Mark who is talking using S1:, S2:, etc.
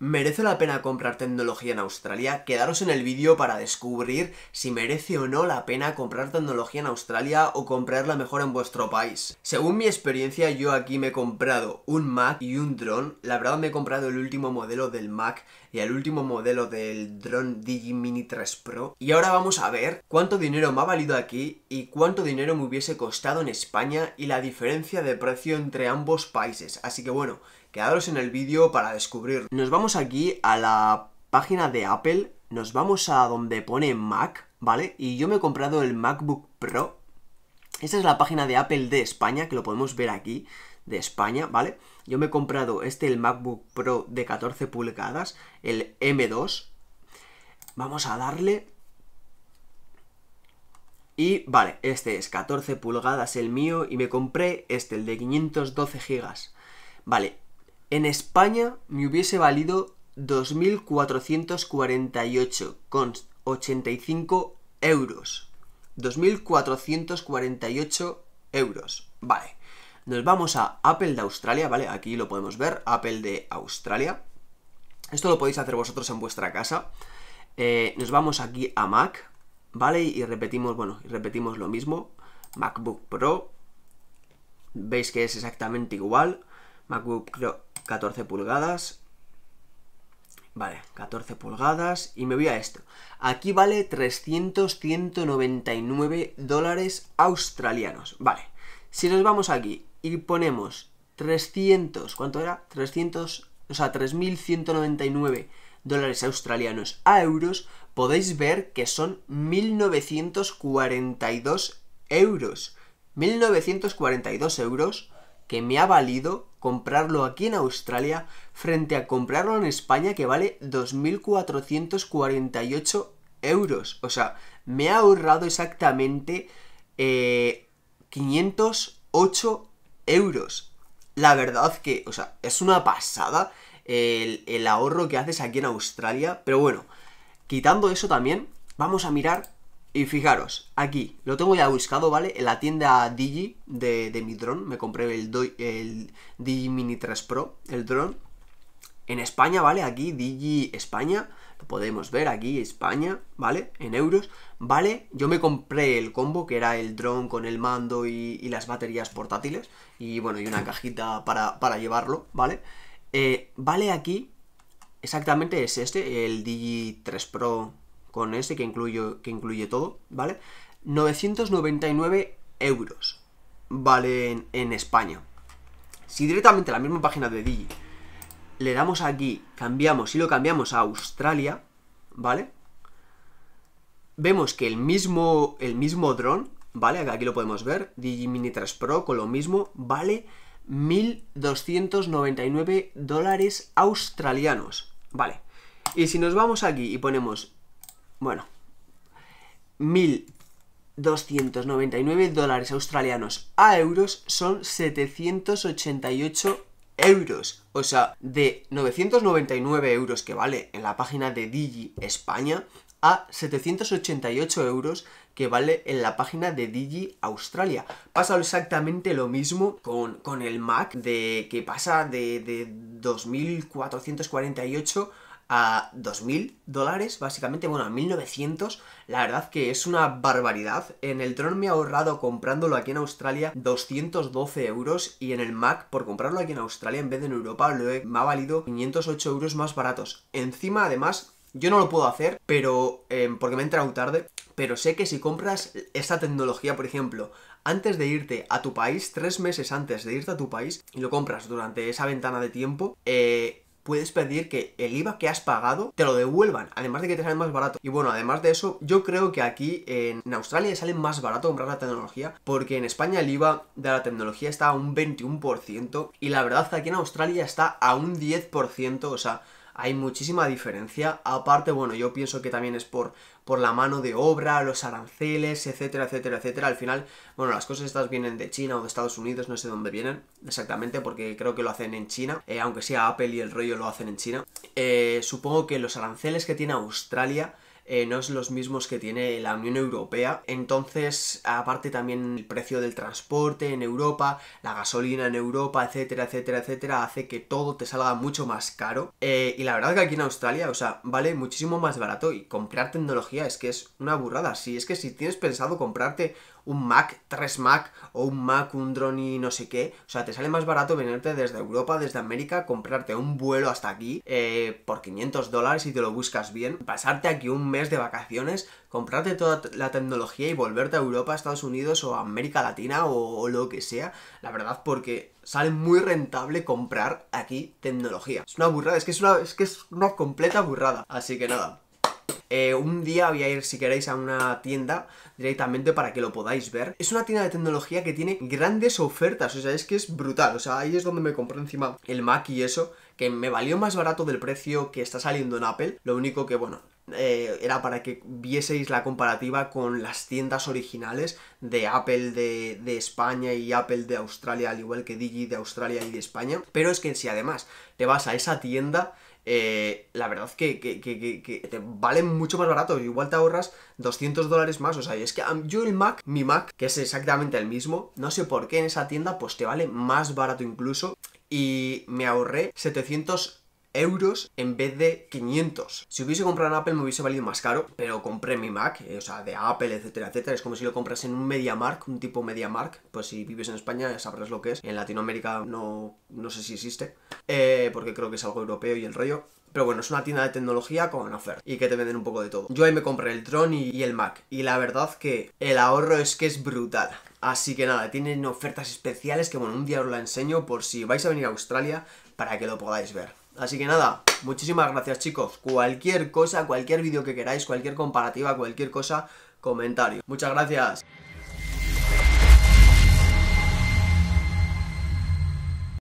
S1: ¿Merece la pena comprar tecnología en Australia? Quedaros en el vídeo para descubrir si merece o no la pena comprar tecnología en Australia o comprarla mejor en vuestro país. Según mi experiencia, yo aquí me he comprado un Mac y un dron. La verdad me he comprado el último modelo del Mac y el último modelo del dron Digimini 3 Pro. Y ahora vamos a ver cuánto dinero me ha valido aquí y cuánto dinero me hubiese costado en España y la diferencia de precio entre ambos países. Así que bueno, Quedaros en el vídeo para descubrir. Nos vamos aquí a la página de Apple, nos vamos a donde pone Mac, ¿vale? Y yo me he comprado el MacBook Pro. Esta es la página de Apple de España, que lo podemos ver aquí, de España, ¿vale? Yo me he comprado este, el MacBook Pro de 14 pulgadas, el M2. Vamos a darle... Y vale, este es 14 pulgadas el mío y me compré este, el de 512 gigas. Vale, en España me hubiese valido 2.448,85 euros. 2.448 euros. Vale. Nos vamos a Apple de Australia, ¿vale? Aquí lo podemos ver, Apple de Australia. Esto lo podéis hacer vosotros en vuestra casa. Eh, nos vamos aquí a Mac, ¿vale? Y repetimos, bueno, repetimos lo mismo. MacBook Pro. Veis que es exactamente igual. MacBook Pro, 14 pulgadas. Vale, 14 pulgadas. Y me voy a esto. Aquí vale 300, dólares australianos. Vale. Si nos vamos aquí y ponemos 300, ¿cuánto era? 300, o sea, 3.199 dólares australianos a euros, podéis ver que son 1.942 euros. 1.942 euros que me ha valido comprarlo aquí en Australia frente a comprarlo en España que vale 2.448 euros. O sea, me ha ahorrado exactamente eh, 508 euros. La verdad que, o sea, es una pasada el, el ahorro que haces aquí en Australia. Pero bueno, quitando eso también, vamos a mirar y fijaros, aquí, lo tengo ya buscado, ¿vale? En la tienda Digi de, mi dron, me compré el, el Digi Mini 3 Pro, el dron. En España, ¿vale? Aquí, Digi España, lo podemos ver aquí, España, ¿vale? En euros, ¿vale? Yo me compré el combo, que era el dron con el mando y, las baterías portátiles, y bueno, y una cajita para, llevarlo, ¿vale? Eh, vale aquí, exactamente es este, el Digi 3 Pro con ese que, que incluye todo, ¿vale? 999 euros, ¿vale? En, España. Si directamente a la misma página de Digi le damos aquí, cambiamos, y lo cambiamos a Australia, ¿vale? Vemos que el mismo, el mismo dron, ¿vale? Aquí lo podemos ver, Digi Mini 3 Pro con lo mismo, vale 1.299 dólares australianos, ¿vale? Y si nos vamos aquí y ponemos bueno, 1.299 dólares australianos a euros son 788 euros. O sea, de 999 euros que vale en la página de Digi España a 788 euros que vale en la página de Digi Australia. Pasa exactamente lo mismo con, el Mac, de que pasa de, de 2448 a 2.000 dólares, básicamente, bueno, a 1.900, la verdad que es una barbaridad. En el Tron me he ahorrado comprándolo aquí en Australia 212 euros y en el Mac, por comprarlo aquí en Australia en vez de en Europa, lo he, me ha valido 508 euros más baratos. Encima, además, yo no lo puedo hacer, pero em, porque me he entrado tarde, pero sé que si compras esta tecnología, por ejemplo, antes de irte a tu país, tres meses antes de irte a tu país, y lo compras durante esa ventana de tiempo, eh, puedes pedir que el IVA que has pagado te lo devuelvan, además de que te sale más barato. Y bueno, además de eso, yo creo que aquí en Australia sale más barato comprar la tecnología, porque en España el IVA de la tecnología está a un 21% y la verdad que aquí en Australia está a un 10%, o sea, hay muchísima diferencia. Aparte, bueno, yo pienso que también es por, por la mano de obra, los aranceles, etcétera, etcétera, etcétera. Al final, bueno, las cosas estas vienen de China o de Estados Unidos, no sé de dónde vienen exactamente, porque creo que lo hacen en China, eh, aunque sea Apple y el rollo lo hacen en China. Eh, supongo que los aranceles que tiene Australia eh, no es los mismos que tiene la Unión Europea. Entonces, aparte también el precio del transporte en Europa, la gasolina en Europa, etcétera, etcétera, etcétera, hace que todo te salga mucho más caro. Eh, y la verdad que aquí en Australia, o sea, vale muchísimo más barato y comprar tecnología es que es una burrada. Si es que si tienes pensado comprarte un Mac, tres Mac o un Mac, un drone y no sé qué. O sea, te sale más barato venirte desde Europa, desde América, comprarte un vuelo hasta aquí eh, por 500 dólares si te lo buscas bien, pasarte aquí un mes de vacaciones, comprarte toda la tecnología y volverte a Europa, Estados Unidos o América Latina o, lo que sea. La verdad, porque sale muy rentable comprar aquí tecnología. Es una burrada, es que es una, es que es una completa burrada. Así que nada, eh, un día voy a ir, si queréis, a una tienda directamente para que lo podáis ver. Es una tienda de tecnología que tiene grandes ofertas, o sea, es que es brutal. O sea, ahí es donde me compré encima el Mac y eso, que me valió más barato del precio que está saliendo en Apple. Lo único que, bueno, eh, era para que vieseis la comparativa con las tiendas originales de Apple de, de, España y Apple de Australia, al igual que Digi de Australia y de España. Pero es que si además te vas a esa tienda, eh, la verdad que, te valen mucho más barato. Igual te ahorras 200 dólares más. O sea, es que yo el Mac, mi Mac, que es exactamente el mismo, no sé por qué en esa tienda pues te vale más barato incluso. Y me ahorré 700 euros en vez de 500. Si hubiese comprado un Apple me hubiese valido más caro, pero compré mi Mac, eh, o sea, de Apple, etcétera, etcétera. Es como si lo compras en un MediaMark, un tipo MediaMark. Pues si vives en España ya sabrás lo que es. En Latinoamérica no, no sé si existe, eh, porque creo que es algo europeo y el rollo. Pero bueno, es una tienda de tecnología con oferta y que te venden un poco de todo. Yo ahí me compré el Tron y, y el Mac. Y la verdad que el ahorro es que es brutal. Así que nada, tienen ofertas especiales que bueno, un día os la enseño por si vais a venir a Australia para que lo podáis ver. Así que nada, muchísimas gracias chicos. Cualquier cosa, cualquier vídeo que queráis, cualquier comparativa, cualquier cosa, comentario. Muchas gracias.